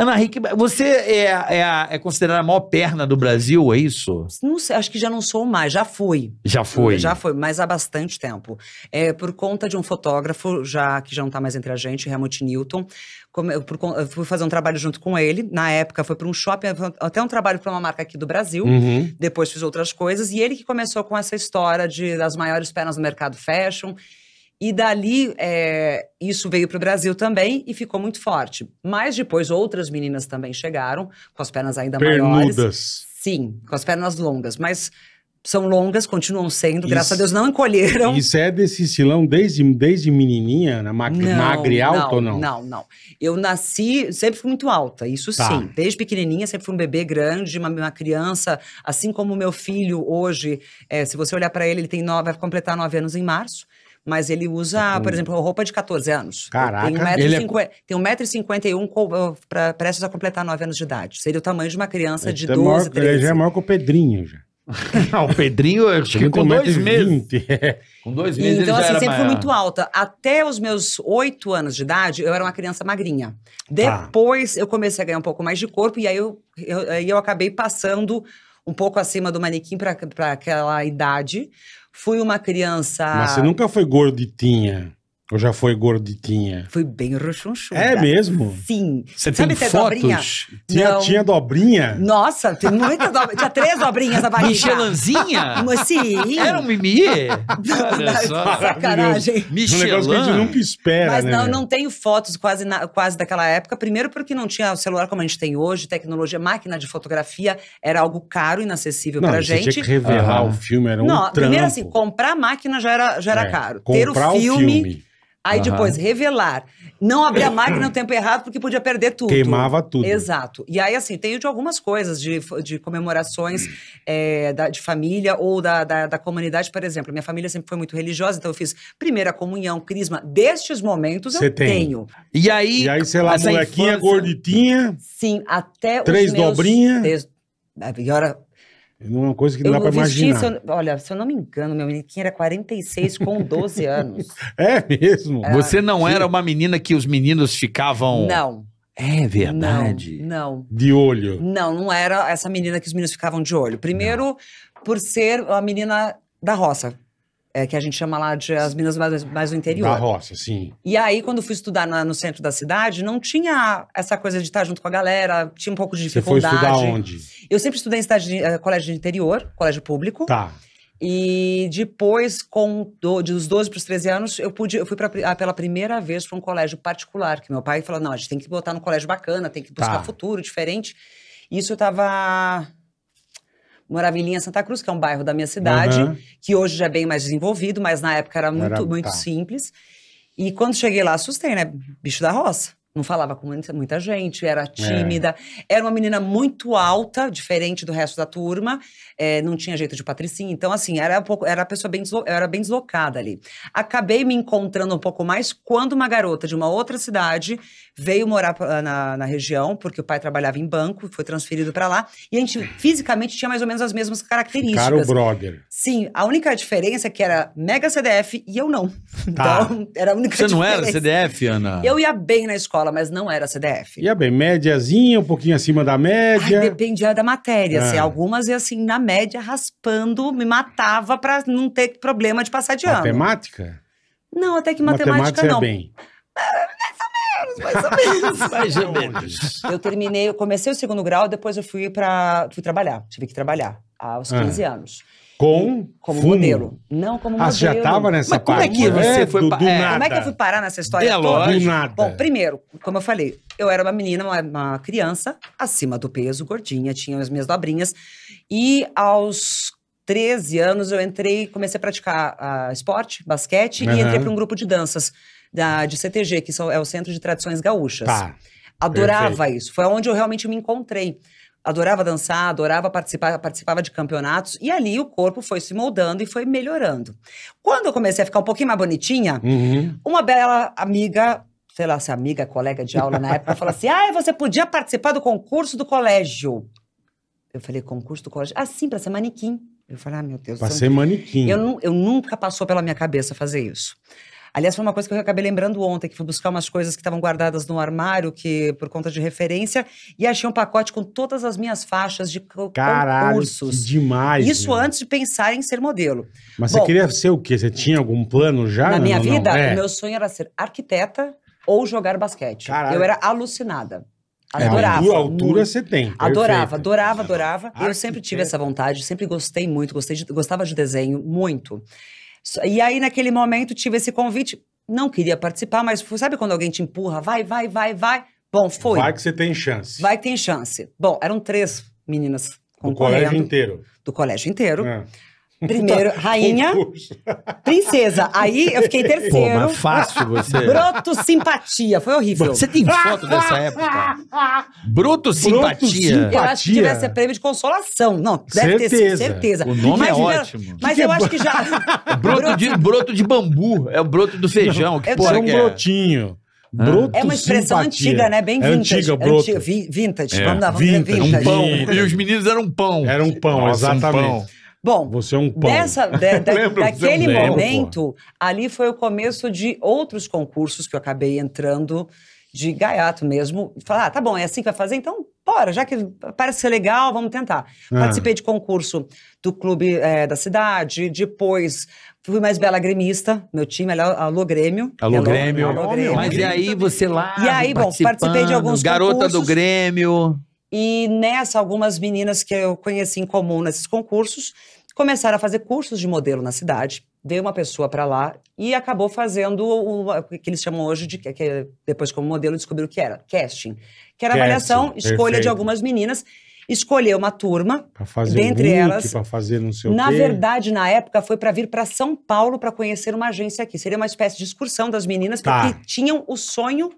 Ana Rique, você é, é, a, é, considerada a maior perna do Brasil, é isso? Não sei, acho que já não sou mais, já fui. Já foi? Já foi, mas há bastante tempo. É, por conta de um fotógrafo, já que já não está mais entre a gente, Helmut Newton, como, por, eu fui fazer um trabalho junto com ele. Na época foi para um shopping, até um trabalho para uma marca aqui do Brasil. Uhum. Depois fiz outras coisas. E ele que começou com essa história de, das maiores pernas do mercado fashion. E dali, é, isso veio para o Brasil também e ficou muito forte. Mas depois outras meninas também chegaram, com as pernas ainda Pernudas. maiores. Sim, com as pernas longas. Mas são longas, continuam sendo, graças a Deus não encolheram. Isso é desse estilão desde, desde menininha, na ma não, magre não, alta ou não? Não, não. Eu nasci, sempre fui muito alta, isso tá. sim. Desde pequenininha, sempre fui um bebê grande, uma, uma criança, assim como meu filho hoje, é, se você olhar para ele, ele tem nove, vai completar nove anos em março. Mas ele usa, tá por exemplo, roupa de 14 anos. Caraca, ele é tem 1,51m um para prestes a completar 9 anos de idade. Seria o tamanho de uma criança ele de 12, é maior, 13. Ele já é maior que o Pedrinho, já. Não, o Pedrinho, acho que é. com dois meses. Com dois meses. Então, assim, sempre maior. foi muito alta. Até os meus oito anos de idade, eu era uma criança magrinha. Tá. Depois ah. eu comecei a ganhar um pouco mais de corpo e aí eu, eu, eu acabei passando um pouco acima do manequim para aquela idade. Fui uma criança. Mas você nunca foi gorditinha? Ou já foi gorditinha? Foi bem rochonchuda. É mesmo? Sim. Você Sabe tem fotos? Dobrinha? Tinha, Não. tinha dobrinha? Nossa, tem muita dobrinha. Tinha três dobrinhas na barriga. Michelanzinha? sim. Era um mimi? Sacanagem. Michelin. Um negócio que a gente nunca espera, Mas né, não, não tenho fotos quase, na, quase daquela época. Primeiro porque não tinha o celular como a gente tem hoje, tecnologia, máquina de fotografia era algo caro, inacessível não, pra gente. Não, tinha que revelar ah. o filme, era um não, trampo. Primeiro assim, comprar máquina já era, já era é, caro. Ter o filme Aí uhum. depois, revelar. Não abrir a máquina no tempo errado, porque podia perder tudo. Queimava tudo. Exato. E aí, assim, tenho de algumas coisas, de, de comemorações é, da, de família ou da, da, da, comunidade, por exemplo. Minha família sempre foi muito religiosa, então eu fiz primeira comunhão, crisma. Destes momentos Cê eu tem. tenho. E aí... E aí, sei lá, molequinha, infância, gorditinha. Sim, até três os Três dobrinhas. Des... É, é uma coisa que não eu dá para imaginar. Se eu, olha, se eu não me engano, meu menino era 46 com 12 anos. É mesmo? É, Você não sim. era uma menina que os meninos ficavam. Não. É verdade. Não, não, De olho. Não, não era essa menina que os meninos ficavam de olho. Primeiro, não. por ser a menina da roça é, que a gente chama lá de as minas mais, mais do interior. Da roça, sim. E aí, quando fui estudar na, no centro da cidade, não tinha essa coisa de estar junto com a galera, tinha um pouco de dificuldade. Você foi estudar onde? Eu sempre estudei em cidade de, uh, colégio de interior, colégio público. Tá. E depois, com do, dos 12 para os 13 anos, eu pude, eu fui pra, ah, pela primeira vez para um colégio particular, que meu pai falou, não, a gente tem que botar no colégio bacana, tem que buscar tá. futuro, diferente. Isso eu estava morava em Linha Santa Cruz, que é um bairro da minha cidade, uhum. que hoje já é bem mais desenvolvido, mas na época era muito, era, muito tá. simples. E quando cheguei lá, assustei, né? Bicho da roça não falava com muita gente, era é. tímida, é. era uma menina muito alta, diferente do resto da turma, é, não tinha jeito de patricinha, então assim, era um pouco, era a pessoa bem, era bem deslocada ali. Acabei me encontrando um pouco mais quando uma garota de uma outra cidade veio morar na, na região, porque o pai trabalhava em banco, foi transferido para lá, e a gente fisicamente tinha mais ou menos as mesmas características. Cara, o brother. Sim, a única diferença é que era mega CDF e eu não. Tá. Então, era a única Você diferença. não era CDF, Ana? Eu ia bem na escola mas não era CDF. Ia bem, médiazinha, um pouquinho acima da média. Ai, dependia da matéria. Assim, ah. Assim, algumas, assim, na média, raspando, me matava para não ter problema de passar de matemática? ano. Matemática? Não, até que matemática, matemática é não. É bem. Ah, mais ou menos. mais ou menos. Eu terminei, eu comecei o segundo grau, depois eu fui para fui trabalhar, tive que trabalhar aos 15 ah. anos. Com como fumo. modelo. Não como ah, modelo. Ah, já estava nessa Mas parte. como é que você é, foi... Do, é, é, nada. Como é que eu fui parar nessa história é, toda? Do nada. Bom, primeiro, como eu falei, eu era uma menina, uma, uma criança, acima do peso, gordinha, tinha as minhas dobrinhas. E aos 13 anos eu entrei, comecei a praticar uh, esporte, basquete, uhum. e entrei para um grupo de danças da, de CTG, que é o Centro de Tradições Gaúchas. Tá. Adorava Perfeito. isso. Foi onde eu realmente me encontrei adorava dançar, adorava participar, participava de campeonatos. E ali o corpo foi se moldando e foi melhorando. Quando eu comecei a ficar um pouquinho mais bonitinha, uhum. uma bela amiga, sei lá se é amiga, colega de aula na época, falou assim: ah, você podia participar do concurso do colégio. Eu falei: concurso do colégio? Ah, sim, para ser manequim. Eu falei, ah, meu Deus. Pra ser manequim. Eu, eu nunca passou pela minha cabeça fazer isso. Aliás, foi uma coisa que eu acabei lembrando ontem, que fui buscar umas coisas que estavam guardadas no armário, que por conta de referência, e achei um pacote com todas as minhas faixas de Caralho, concursos. demais. Isso né? antes de pensar em ser modelo. Mas Bom, você queria ser o quê? Você tinha algum plano já? Na minha não, vida, não? É. o meu sonho era ser arquiteta ou jogar basquete. Caralho. Eu era alucinada. É, adorava. É, a altura você tem. Perfeito. Adorava, adorava, é adorava. Arquiteta. Eu sempre tive essa vontade, sempre gostei muito, gostei de, gostava de desenho muito. E aí, naquele momento, tive esse convite. Não queria participar, mas sabe quando alguém te empurra? Vai, vai, vai, vai. Bom, foi. Vai que você tem chance. Vai que tem chance. Bom, eram três meninas do colégio inteiro. Do colégio inteiro. É. Primeiro, tá rainha, princesa. Aí eu fiquei terceiro. Pô, mas fácil você. Broto simpatia. Foi horrível. Você tem foto dessa época? Broto simpatia. simpatia. Eu acho que tivesse prêmio de consolação. Não, deve certeza. ter sido, certeza. O nome mas, é ótimo. Mas que é eu é acho que já... broto, de, broto de bambu. É o broto do feijão. que porra é um brotinho. Ah. Broto é uma expressão simpatia. antiga, né? Bem é vintage. Antiga, broto. Antiga, vintage. É. Vamos lá, vamos vintage. vintage. Um pão. E os meninos eram um pão. Era um pão, Nossa, exatamente. Um pão. Bom, você é um pão. Dessa, da, da, é daquele momento, ali foi o começo de outros concursos que eu acabei entrando de gaiato mesmo. Falar, ah, tá bom, é assim que vai fazer? Então, bora, já que parece ser legal, vamos tentar. É. Participei de concurso do clube é, da cidade, depois fui mais bela gremista, meu time, alô Grêmio. Alô, Grêmio. Alô, alô, Grêmio. Mas e aí você lá, E aí, bom, participei de alguns Garota concursos. do Grêmio. E nessa, algumas meninas que eu conheci em comum nesses concursos começaram a fazer cursos de modelo na cidade. Veio uma pessoa para lá e acabou fazendo o que eles chamam hoje de que depois como modelo descobriram que era casting, que era casting, avaliação, perfeito. escolha de algumas meninas escolher uma turma pra fazer dentre um elas para fazer não sei o na verdade na época foi para vir para São Paulo para conhecer uma agência aqui seria uma espécie de excursão das meninas tá. que tinham o sonho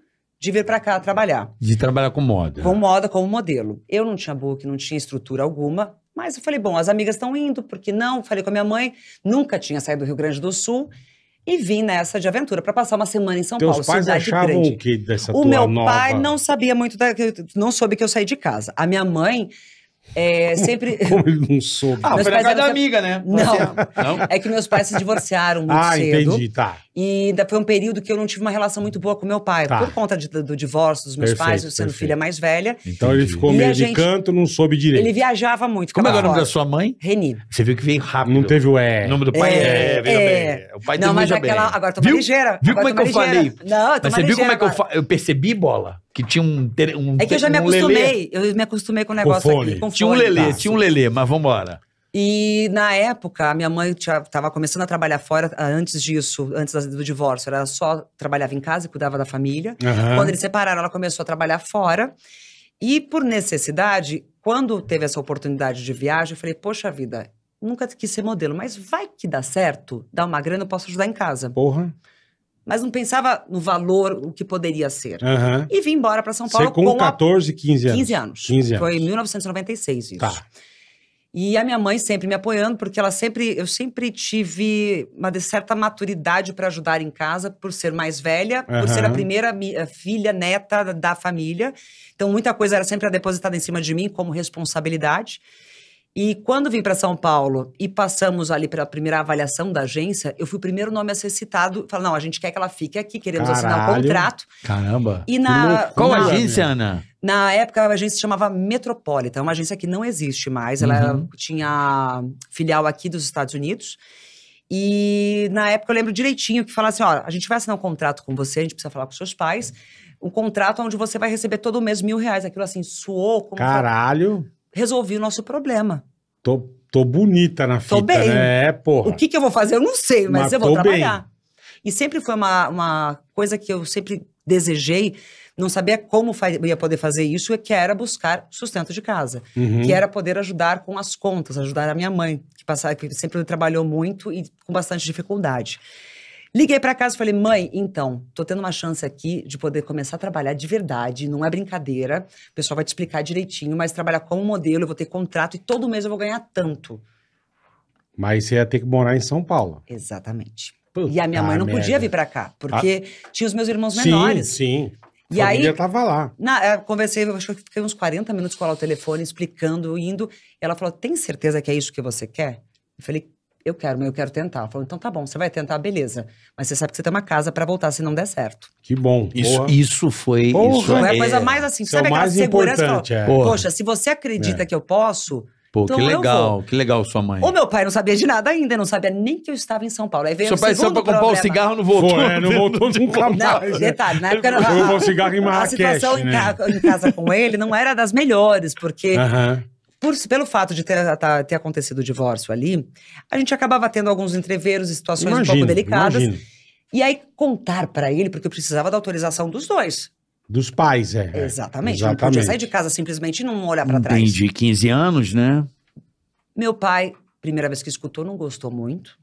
de vir para cá trabalhar. De trabalhar com moda. Com moda, como modelo. Eu não tinha book, não tinha estrutura alguma, mas eu falei, bom, as amigas estão indo, por que não? Falei com a minha mãe, nunca tinha saído do Rio Grande do Sul. E vim nessa de aventura para passar uma semana em São Teus Paulo, pais achavam grande. O, que dessa o tua meu nova... pai não sabia muito da, não soube que eu saí de casa. A minha mãe é, sempre. Como ele não soube? Ah, meus foi pais na casa da amiga, né? Não, não. É que meus pais se divorciaram muito ah, cedo. Ah, entendi, tá. E ainda foi um período que eu não tive uma relação muito boa com meu pai, tá. por conta de, do divórcio dos meus perfeito, pais, eu sendo perfeito. filha mais velha. Então ele ficou meio de canto, não soube direito. Ele viajava muito. Como é o nome da sua mãe? Reni. Você viu que veio rápido. Não teve o E. O nome do pai é. é, é. bem. O pai não, mas aquela. Agora tô viu? ligeira. Viu como é que eu falei? Não, eu tô Mas você viu como é que eu percebi, bola? Que tinha um. um é que eu já me um acostumei. Lelê. Eu me acostumei com o negócio com aqui. Com tinha um lelê, tá, tinha um lelê, mas vambora. E na época, minha mãe estava começando a trabalhar fora ah, antes disso, antes do divórcio. Ela só trabalhava em casa e cuidava da família. Uhum. Quando eles separaram, ela começou a trabalhar fora. E por necessidade, quando teve essa oportunidade de viagem, eu falei: Poxa vida, nunca quis ser modelo, mas vai que dá certo, dá uma grana, eu posso ajudar em casa. Porra mas não pensava no valor, o que poderia ser. Uhum. E vim embora para São Paulo Você com, com 14, 15 anos. 15 anos. 15 anos. Foi em 1996 isso. Tá. E a minha mãe sempre me apoiando, porque ela sempre, eu sempre tive uma certa maturidade para ajudar em casa, por ser mais velha, uhum. por ser a primeira filha neta da família. Então muita coisa era sempre depositada em cima de mim como responsabilidade. E quando vim para São Paulo e passamos ali pela primeira avaliação da agência, eu fui o primeiro nome a ser citado. Falei, não, a gente quer que ela fique aqui, queremos Caralho. assinar o um contrato. Caramba! E na, Qual na, agência, Ana? Na época, a agência se chamava Metropolitan, uma agência que não existe mais. Ela uhum. tinha filial aqui dos Estados Unidos. E na época eu lembro direitinho que falava assim: ó, a gente vai assinar um contrato com você, a gente precisa falar com seus pais. Um contrato onde você vai receber todo mês mil reais. Aquilo assim, suou. Como Caralho! resolvi o nosso problema. Tô, tô bonita na fita, tô bem. né? É, porra. O que, que eu vou fazer? Eu não sei, mas, mas eu vou trabalhar. Bem. E sempre foi uma, uma coisa que eu sempre desejei, não sabia como ia poder fazer isso, é que era buscar sustento de casa, uhum. que era poder ajudar com as contas, ajudar a minha mãe, que, passava, que sempre trabalhou muito e com bastante dificuldade. Liguei para casa e falei, mãe, então, tô tendo uma chance aqui de poder começar a trabalhar de verdade, não é brincadeira. O pessoal vai te explicar direitinho, mas trabalhar como modelo, eu vou ter contrato e todo mês eu vou ganhar tanto. Mas você ia ter que morar em São Paulo. Exatamente. Puta e a minha mãe não merda. podia vir para cá, ah. porque ah. tinha os meus irmãos sim, menores. Sim, sim. E a aí, tava lá. Na, eu é, conversei, eu acho que fiquei uns 40 minutos com ela ao telefone, explicando, indo. ela falou: Tem certeza que é isso que você quer? Eu falei: eu quero, mas eu quero tentar. Falou, então tá bom, você vai tentar, beleza. Mas você sabe que você tem uma casa para voltar se não der certo. Que bom. Isso, isso foi. Porra, isso é a é coisa mais assim. É sabe é aquela segurança? Importante, é. Poxa, se você acredita é. que eu posso. Pô, então que legal, que legal sua mãe. O meu pai não sabia de nada ainda, não sabia nem que eu estava em São Paulo. Aí veio Seu pai saiu pra comprar o um cigarro, não voltou. Foi, é, não voltou nunca mais. Não, é. detalhe, na época... Foi comprar o cigarro em Marrakech, A situação né? em, casa, em, casa, com ele não era das melhores, porque uh -huh por, pelo fato de ter, tá, ter, acontecido o divórcio ali, a gente acabava tendo alguns entreveros e situações imagino, um pouco delicadas. Imagino. E aí contar para ele, porque eu precisava da autorização dos dois. Dos pais, é. Exatamente. É. Exatamente. Não podia sair de casa simplesmente e não olhar para trás. De 15 anos, né? Meu pai, primeira vez que escutou, não gostou muito.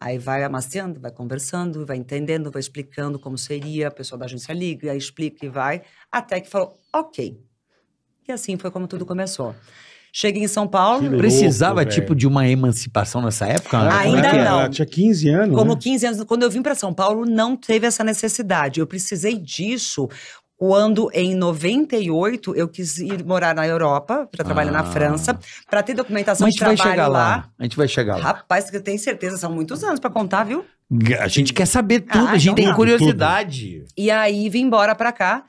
Aí vai amaciando, vai conversando, vai entendendo, vai explicando como seria, a pessoa da agência liga, explica e vai, até que falou, ok. E assim foi como tudo começou. Cheguei em São Paulo. Que Precisava, tipo, de uma emancipação nessa época? É Ainda é não. tinha 15 anos. Como né? 15 anos. Quando eu vim para São Paulo, não teve essa necessidade. Eu precisei disso quando em 98 eu quis ir morar na Europa para trabalhar ah. na França, para ter documentação Mas de trabalho vai chegar lá. lá. A gente vai chegar lá. Rapaz, eu tenho certeza, são muitos anos para contar, viu? A gente quer saber tudo, ah, a gente tem curiosidade. Tudo. E aí vim embora para cá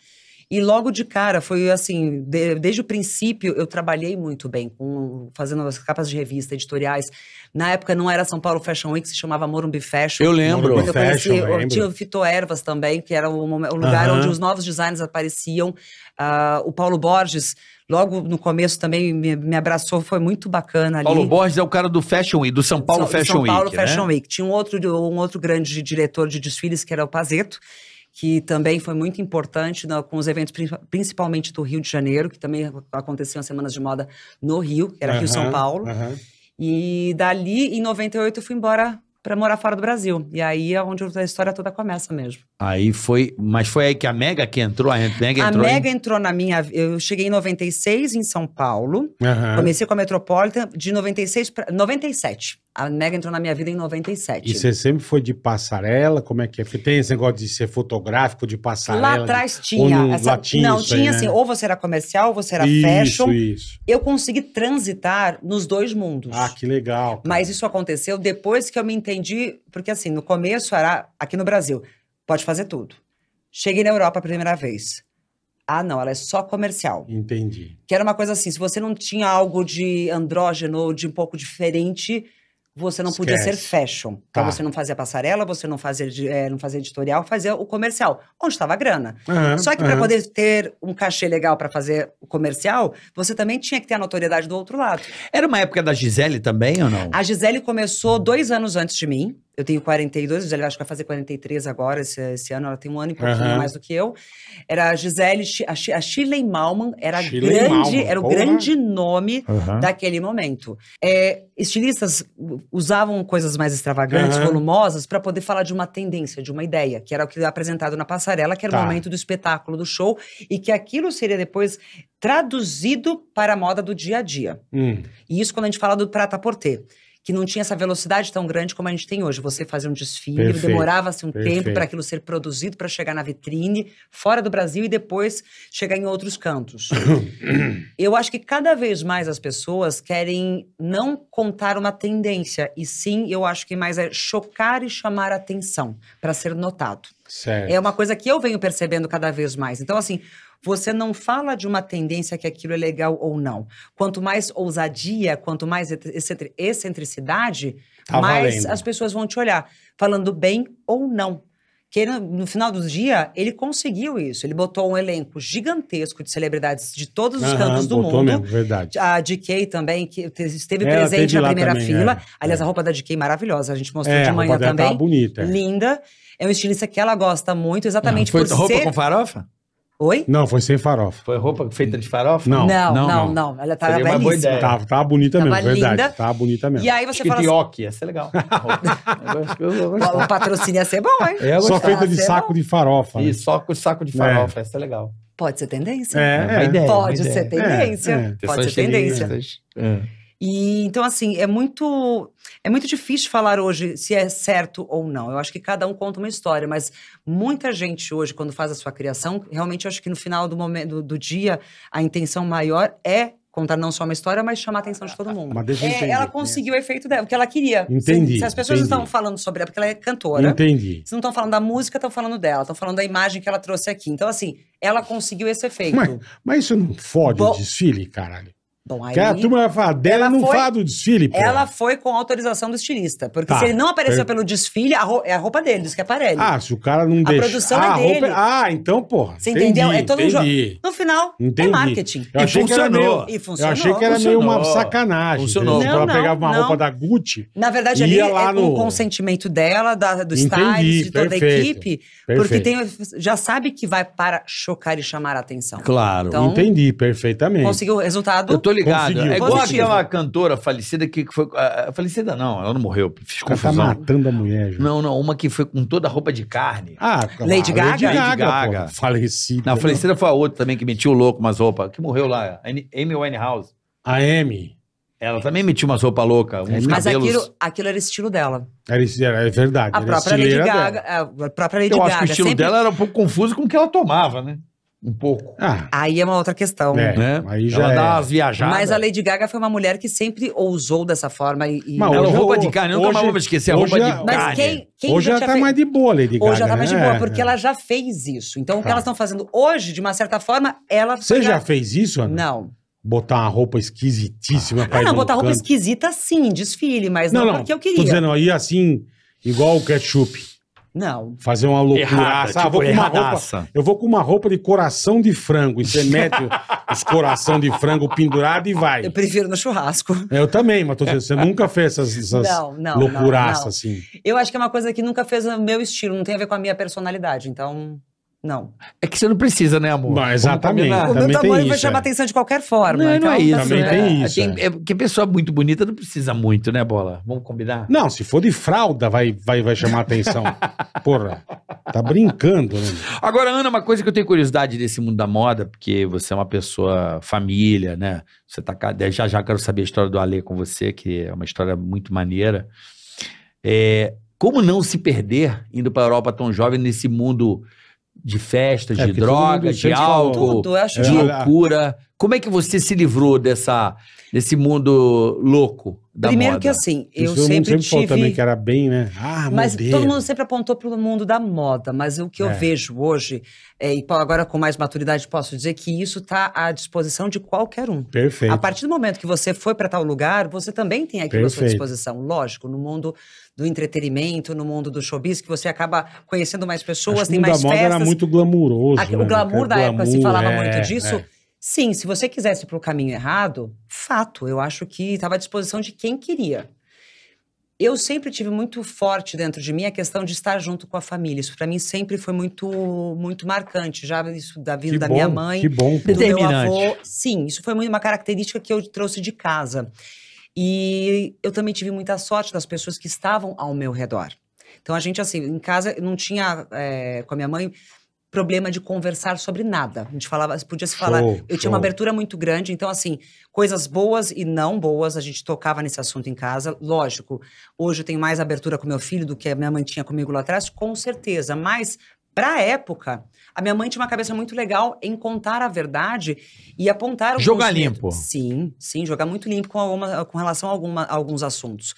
e logo de cara, foi assim, de, desde o princípio eu trabalhei muito bem, com, fazendo as capas de revista, editoriais. Na época não era São Paulo Fashion Week, se chamava Morumbi Fashion. Eu lembro. eu conheci, Fashion, tinha o Fito Ervas também, que era o, o lugar uhum. onde os novos designers apareciam. Uh, o Paulo Borges logo no começo também me, me, abraçou, foi muito bacana ali. Paulo Borges é o cara do Fashion Week, do São Paulo São, Fashion São Paulo Week, né? Fashion né? Week. Tinha um outro, um outro grande diretor de desfiles que era o Pazeto que também foi muito importante na, com os eventos principalmente do Rio de Janeiro, que também aconteciam semanas de moda no Rio, que era uhum, Rio São Paulo. Uhum. E dali, em 98, eu fui embora para morar fora do Brasil. E aí é onde a história toda começa mesmo. Aí foi, mas foi aí que a Mega que entrou, a Mega entrou. A Mega em... entrou na minha, eu cheguei em 96 em São Paulo. Uhum. Comecei com a Metropolitan de 96 para 97. A Mega entrou na minha vida em 97. E você sempre foi de passarela? Como é que é? Porque tem esse negócio de ser fotográfico, de passarela. Lá atrás tinha. essa... tinha não, tinha aí, né? assim, ou você era comercial, ou você era isso, fashion. Isso. Eu consegui transitar nos dois mundos. Ah, que legal. Cara. Mas isso aconteceu depois que eu me entendi, porque assim, no começo era aqui no Brasil, pode fazer tudo. Cheguei na Europa a primeira vez. Ah, não, ela é só comercial. Entendi. Que era uma coisa assim, se você não tinha algo de andrógeno, de um pouco diferente, você não Esquece. podia ser fashion. Tá. Então você não fazia passarela, você não fazia, é, eh, não fazia editorial, fazia o comercial, onde estava a grana. Uhum, Só que uhum. para poder ter um cachê legal para fazer o comercial, você também tinha que ter a notoriedade do outro lado. Era uma época da Gisele também ou não? A Gisele começou dois anos antes de mim. Eu tenho 42, a Gisele acho que vai fazer 43 agora, esse, esse ano, ela tem um ano e pouquinho uhum. mais do que eu. Era a Gisele, a, Shirley Malman era, Shirley grande, Malman, era o grande nome uhum. daquele momento. É, estilistas usavam coisas mais extravagantes, uhum. volumosas, para poder falar de uma tendência, de uma ideia, que era o que era é apresentado na passarela, que era tá. o momento do espetáculo, do show, e que aquilo seria depois traduzido para a moda do dia a dia. Hum. E isso quando a gente fala do prata porter que não tinha essa velocidade tão grande como a gente tem hoje. Você fazia um desfile, demorava-se um Perfeito. tempo para aquilo ser produzido, para chegar na vitrine, fora do Brasil e depois chegar em outros cantos. Eu acho que cada vez mais as pessoas querem não contar uma tendência, e sim, eu acho que mais é chocar e chamar atenção para ser notado. Certo. É uma coisa que eu venho percebendo cada vez mais. Então, assim, você não fala de uma tendência que aquilo é legal ou não. Quanto mais ousadia, quanto mais excentricidade, tá mais valendo. as pessoas vão te olhar, falando bem ou não. Que ele, no final do dia, ele conseguiu isso. Ele botou um elenco gigantesco de celebridades de todos os uhum, cantos do mundo. Mesmo, verdade. A DK também, que esteve Ela presente na primeira também, fila. É. Aliás, é. a roupa da DK é maravilhosa, a gente mostrou é, de manhã a roupa tá também. Bonita, é. Linda. É um estilista que ela gosta muito, exatamente Não, foi por roupa ser... com farofa? Oi? Não, foi sem farofa. Foi roupa feita de farofa? Não, não, não. não, não. Ela tava Seria uma boa ideia. Tava, tava bonita tava mesmo, linda. verdade. Tava bonita mesmo. E aí você falou fala assim... ia ser legal. o patrocínio ia ser bom, hein? Eu só feita de saco bom. de farofa. Né? Isso, né? só com saco de é. farofa, é. ia ser legal. Pode ser tendência. É, é. é. Ideia, é pode ser tendência. É, é. Pode ser tendência. E então assim, é muito é muito difícil falar hoje se é certo ou não. Eu acho que cada um conta uma história, mas muita gente hoje quando faz a sua criação, realmente eu acho que no final do momento do, dia a intenção maior é contar não só uma história, mas chamar a atenção de todo mundo. É, entender, ela né? conseguiu né? o efeito dela, o que ela queria. Entendi. Se, se as pessoas entendi. não estão falando sobre ela, porque ela é cantora. Entendi. Se não estão falando da música, estão falando dela, estão falando da imagem que ela trouxe aqui. Então, assim, ela conseguiu esse efeito. Mas, mas isso não fode Bo... desfile, caralho. Bom, aí que a turma vai falar dela não fala do desfile, pô. Ela foi com autorização do estilista. Porque tá. se ele não apareceu pelo desfile, a é a roupa dele, diz que aparelho. É ah, se o cara não deixa. A produção ah, é dele. Roupa... Ah, então, porra. Você entendi, entendeu? É todo entendi. um jogo. No final, é entendi. é marketing. Eu achei e funcionou. Que era meio, e funcionou. Eu achei que era funcionou. meio uma sacanagem. Funcionou. Não, ela não, pegava uma não. roupa da Gucci. Na verdade, ali é com no... o consentimento dela, da, do styles, de toda perfeito, a equipe. Perfeito. Porque tem, já sabe que vai para chocar e chamar a atenção. Claro. Então, entendi perfeitamente. Conseguiu o resultado. Eu tô ligado. É igual Conseguiu. aquela cantora falecida que foi. A, ah, falecida não, ela não morreu. Fiz confusão. Ela tá matando a mulher, já. Não, não, uma que foi com toda a roupa de carne. Ah, Lady Gaga? Lady Gaga. Gaga. Pô, falecida. Não, a né? falecida não. foi a outra também que metiu louco umas roupas, que morreu lá. Amy Winehouse. A Amy. Ela também metiu umas roupas loucas, uns Mas cabelos... aquilo, aquilo era estilo dela. Era, era é verdade. A era própria Lady Gaga. Dela. É, a própria Lady Eu Gaga. acho que o estilo sempre... dela era um pouco confuso com o que ela tomava, né? um pouco. Ah, aí é uma outra questão. É, né? Aí já dá é. umas viajadas. Mas a Lady Gaga foi uma mulher que sempre ousou dessa forma. E... Mas ela é roupa de carne, eu hoje, nunca mais vou esquecer a é roupa de carne. Mas quem, quem hoje ela tá mais de boa, Lady Gaga. Hoje ela tá mais né? de boa, porque é. ela já fez isso. Então, tá. o que elas estão tá. tá fazendo hoje, de uma certa forma, ela... Você já, fez isso, Ana? Não. Botar uma roupa esquisitíssima ah, pra ah, Não, botar roupa canto. esquisita sim, desfile, mas não, não, não porque eu queria. Tô dizendo, aí assim, igual o ketchup. Não. Fazer uma loucura. Ah, tipo, ah, vou Roupa, eu vou com uma roupa de coração de frango. E você mete os coração de frango pendurado e vai. Eu prefiro no churrasco. Eu também, mas você nunca fez essas, essas loucuraças assim. Eu acho que é uma coisa que nunca fez o meu estilo, não tem a ver com a minha personalidade. Então. Não. É que você não precisa, né, amor? Não, exatamente. O meu tamanho vai chamar é. atenção de qualquer forma. Não, então, não é então, isso. Também né? tem é, isso. Quem, é, é que pessoa muito bonita não precisa muito, né, Bola? Vamos combinar? Não, se for de fralda, vai, vai, vai chamar atenção. Porra, tá brincando. Né? Agora, Ana, uma coisa que eu tenho curiosidade desse mundo da moda, porque você é uma pessoa família, né? Você tá... Já já quero saber a história do Alê com você, que é uma história muito maneira. É, como não se perder indo para a Europa tão jovem nesse mundo de festas, é, de droga, de álcool, tudo, de loucura. Como é que você se livrou dessa Desse mundo louco da Primeiro moda. que assim, eu Isso sempre, sempre tive... também que era bem, né? Ah, mas modelo. todo mundo sempre apontou para o mundo da moda, mas o que é. eu vejo hoje, é, e agora com mais maturidade posso dizer que isso está à disposição de qualquer um. Perfeito. A partir do momento que você foi para tal lugar, você também tem aquilo Perfeito. à sua disposição. Lógico, no mundo do entretenimento, no mundo do showbiz, que você acaba conhecendo mais pessoas, Acho tem mais festas. O mundo da moda era muito glamuroso. A, né? O glamour da glamour, época se falava é, muito disso. É. Sim, se você quisesse para o caminho errado, fato, eu acho que estava à disposição de quem queria. Eu sempre tive muito forte dentro de mim a questão de estar junto com a família. Isso para mim sempre foi muito muito marcante. Já isso da vida que da bom, minha mãe, que bom. do meu avô. Sim, isso foi uma característica que eu trouxe de casa. E eu também tive muita sorte das pessoas que estavam ao meu redor. Então a gente assim, em casa não tinha é, com a minha mãe problema de conversar sobre nada. A gente falava, podia se falar. Show, eu show. tinha uma abertura muito grande, então, assim, coisas boas e não boas, a gente tocava nesse assunto em casa. Lógico, hoje eu tenho mais abertura com meu filho do que a minha mãe tinha comigo lá atrás, com certeza, mas para a época, a minha mãe tinha uma cabeça muito legal em contar a verdade e apontar. Jogar limpo. Sim, sim, jogar muito limpo com, alguma, com relação a, alguma, a alguns assuntos.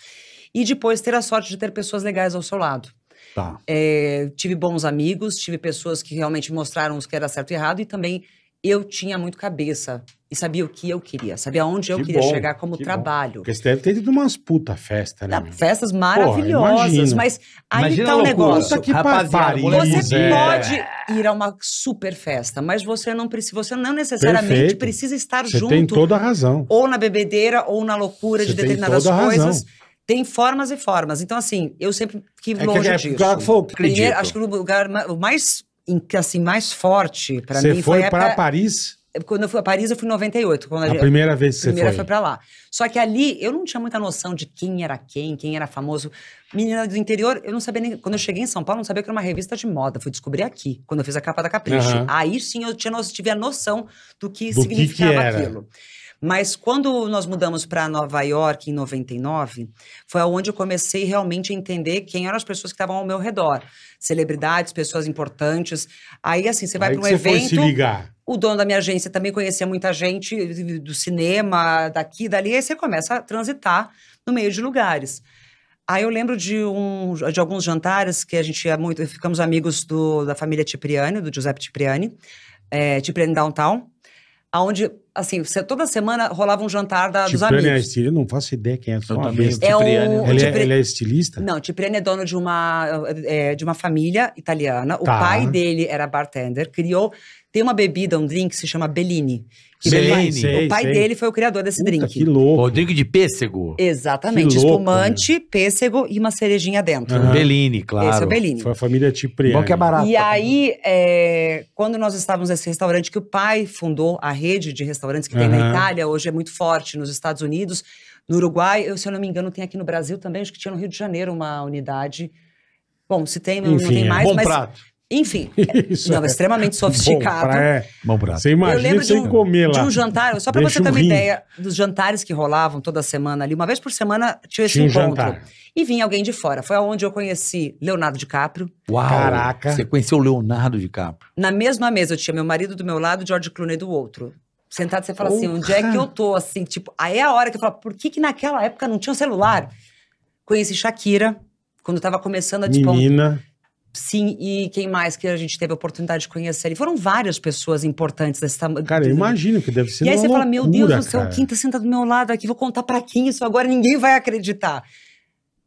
E depois ter a sorte de ter pessoas legais ao seu lado. Tá. É, tive bons amigos, tive pessoas que realmente mostraram o que era certo e errado e também eu tinha muito cabeça e sabia o que eu queria, sabia onde eu que queria bom, chegar como trabalho. Bom. Porque você deve ter tido umas puta festa, né? festas maravilhosas, Porra, mas aí imagina tá o um negócio. Que Rapaziada, você é. pode ir a uma super festa, mas você não precisa, você não necessariamente Perfeito. precisa estar você junto. Tem toda a razão. Ou na bebedeira ou na loucura você de determinadas coisas. Razão tem formas e formas. Então, assim, eu sempre fiquei é longe que é disso. Que foi, Primeiro, acho que o lugar mais, assim, mais forte para mim foi... Você foi para Paris? Quando eu fui a Paris, eu fui em 98. Quando a, a primeira vez que você primeira foi? foi pra lá. Só que ali, eu não tinha muita noção de quem era quem, quem era famoso. Menina do interior, eu não sabia nem... Quando eu cheguei em São Paulo, eu não sabia que era uma revista de moda. Fui descobrir aqui, quando eu fiz a capa da Capricho. Uhum. Aí sim, eu tinha, tive a noção do que do significava que que aquilo. Mas quando nós mudamos para Nova York em 99, foi onde eu comecei realmente a entender quem eram as pessoas que estavam ao meu redor. Celebridades, pessoas importantes. Aí, assim, você vai para um evento. Foi se ligar. O dono da minha agência também conhecia muita gente do cinema, daqui, dali. Aí você começa a transitar no meio de lugares. Aí eu lembro de, um, de alguns jantares que a gente ia muito. Ficamos amigos do, da família Cipriani, do Giuseppe Cipriani, é, Cipriani Downtown onde, assim, você, toda semana rolava um jantar da, dos é amigos. é estilista, não faço ideia quem é. Eu também, é o, né? ele, é, ele é estilista? Não, Cipriani é dono de uma, é, de uma família italiana. O tá. pai dele era bartender, criou... Tem uma bebida, um drink que se chama Bellini, Sei, o pai sei. dele foi o criador desse Puta, drink. Que louco. O drink de pêssego. Exatamente. louco, Espumante, né? pêssego e uma cerejinha dentro. Uhum. Bellini, claro. Esse é o Bellini. Foi a família Cipriani. Bom que é barato. E tá? aí, é, quando nós estávamos nesse restaurante que o pai fundou, a rede de restaurantes que uhum. tem na Itália, hoje é muito forte nos Estados Unidos, no Uruguai, eu, se eu não me engano, tem aqui no Brasil também, acho que tinha no Rio de Janeiro uma unidade. Bom, se tem, Enfim, não tem é. mais, é bom mas prato. Enfim, Isso não, é extremamente sofisticado. Bom pra, é, Você imagina sem um, comer lá. De um jantar, só para você ter uma ideia dos jantares que rolavam toda semana ali, uma vez por semana tinha esse tinha encontro. Um e vinha alguém de fora. Foi aonde eu conheci Leonardo DiCaprio. Uau! Caraca! Você conheceu o Leonardo DiCaprio? Na mesma mesa eu tinha meu marido do meu lado, George Clooney do outro sentado, você fala assim, onde é que eu tô? Assim, tipo, aí é a hora que eu falo, por que, que naquela época não tinha um celular? Conheci Shakira, quando eu tava começando a tipo, Menina. Sim, e quem mais que a gente teve a oportunidade de conhecer? E foram várias pessoas importantes dessa. Cara, eu imagino que deve ser. E aí você loucura, fala: Meu Deus do céu, quem tá sentado do meu lado aqui, vou contar para quem isso agora, ninguém vai acreditar.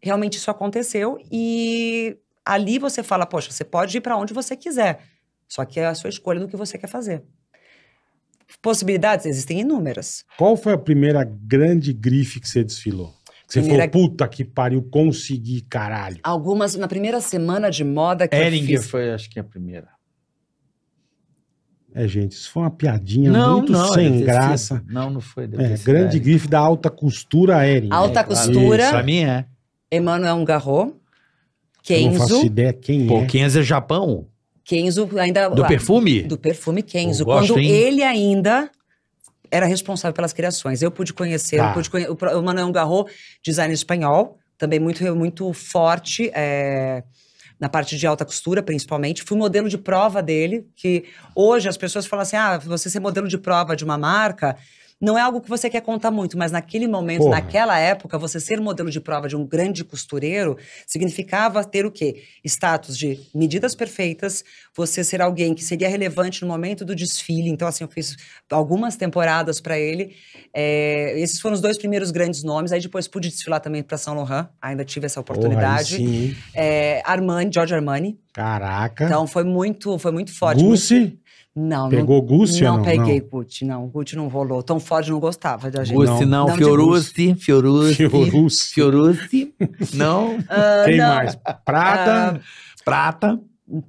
Realmente isso aconteceu e ali você fala: Poxa, você pode ir para onde você quiser, só que é a sua escolha do que você quer fazer. Possibilidades existem inúmeras. Qual foi a primeira grande grife que você desfilou? Você primeira... falou, puta que pariu, consegui, caralho. Algumas, na primeira semana de moda que Eringer eu fiz... foi, acho que, a primeira. É, gente, isso foi uma piadinha não, muito não, sem é graça. Sido. Não, não foi. É, grande Eringer. grife da alta costura Eringer. Alta é, costura. Isso, pra mim é. Emmanuel Garro. Kenzo. Não faço ideia quem Pô, é. Kenzo é Japão. Kenzo ainda... Do ah, perfume? Do perfume Kenzo. Quando hein? ele ainda era responsável pelas criações. Eu pude conhecer, tá. eu pude conhe... o Manuel Garro, designer espanhol, também muito, muito forte é... na parte de alta costura, principalmente. Fui modelo de prova dele, que hoje as pessoas falam assim, ah, você ser modelo de prova de uma marca não é algo que você quer contar muito, mas naquele momento, Porra. naquela época, você ser modelo de prova de um grande costureiro significava ter o quê? Status de medidas perfeitas, você ser alguém que seria relevante no momento do desfile. Então, assim, eu fiz algumas temporadas para ele. É, esses foram os dois primeiros grandes nomes. Aí depois pude desfilar também para São Laurent, ainda tive essa oportunidade. Porra, sim. É, Armani, George Armani. Caraca. Então foi muito, foi muito forte. Gucci. Não. Pegou não, Gucci não, não? peguei não. Gucci, não. Gucci não rolou. Tom Ford não gostava da gente. Gucci não, não Fiorucci, Fiorucci. Fiorucci. Fiorucci. não. Uh, Quem mais? Prata, Uh, Prata.